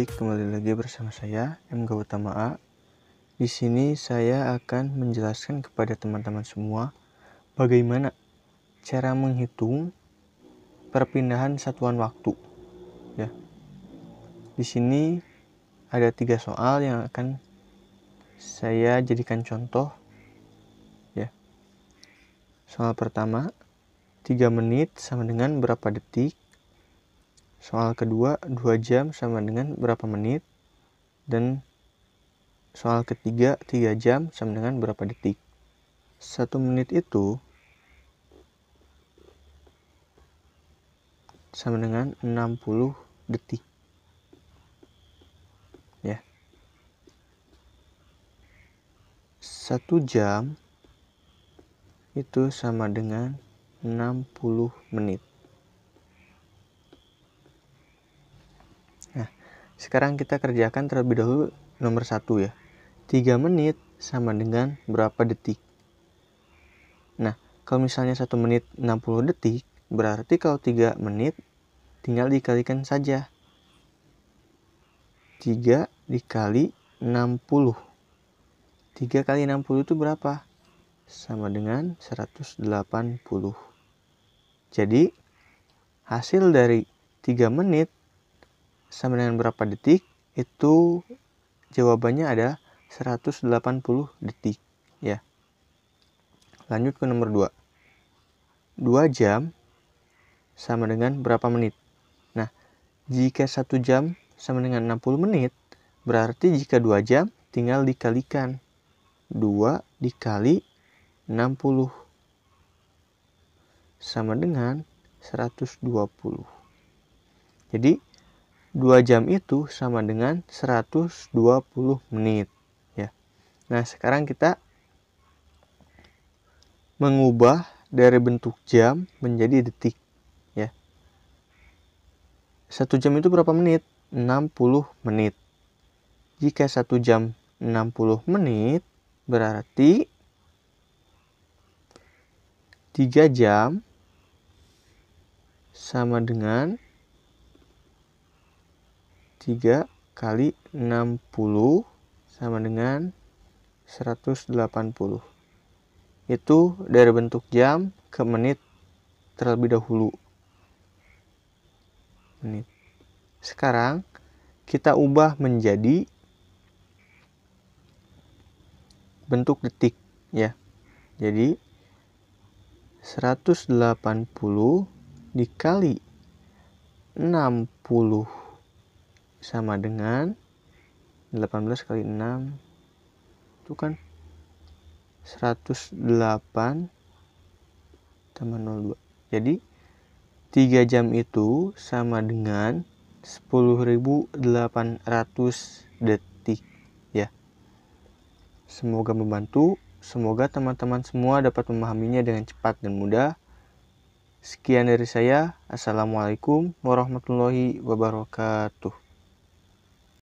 Baik, kembali lagi bersama saya M Utama A. Di sini saya akan menjelaskan kepada teman-teman semua bagaimana cara menghitung perpindahan satuan waktu. Ya. Di sini ada tiga soal yang akan saya jadikan contoh. Ya. Soal pertama, tiga menit sama dengan berapa detik? Soal kedua 2 jam sama dengan berapa menit dan soal ketiga 3 jam sama dengan berapa detik. satu menit itu sama dengan 60 detik. Ya. satu jam itu sama dengan 60 menit. Sekarang kita kerjakan terlebih dahulu nomor satu ya. 3 menit sama dengan berapa detik? Nah, kalau misalnya 1 menit 60 detik, berarti kalau 3 menit tinggal dikalikan saja. 3 dikali 60. 3 kali 60 itu berapa? Sama dengan 180. Jadi, hasil dari 3 menit sama dengan berapa detik? Itu jawabannya adalah 180 detik ya. Lanjut ke nomor 2. 2 jam sama dengan berapa menit? Nah, jika 1 jam sama dengan 60 menit, berarti jika 2 jam tinggal dikalikan 2 dikali 60 sama dengan 120. Jadi 2 jam itu sama dengan 120 menit ya. Nah, sekarang kita mengubah dari bentuk jam menjadi detik ya. 1 jam itu berapa menit? 60 menit. Jika 1 jam 60 menit berarti 3 jam sama dengan 3 kali 60 sama dengan 180 itu dari bentuk jam ke menit terlebih dahulu menit sekarang kita ubah menjadi bentuk detik ya jadi 180 dikali 60 sama dengan 18 kali 6 itu kan 108 tambah 02 jadi 3 jam itu sama dengan 10.800 detik ya semoga membantu semoga teman-teman semua dapat memahaminya dengan cepat dan mudah sekian dari saya assalamualaikum warahmatullahi wabarakatuh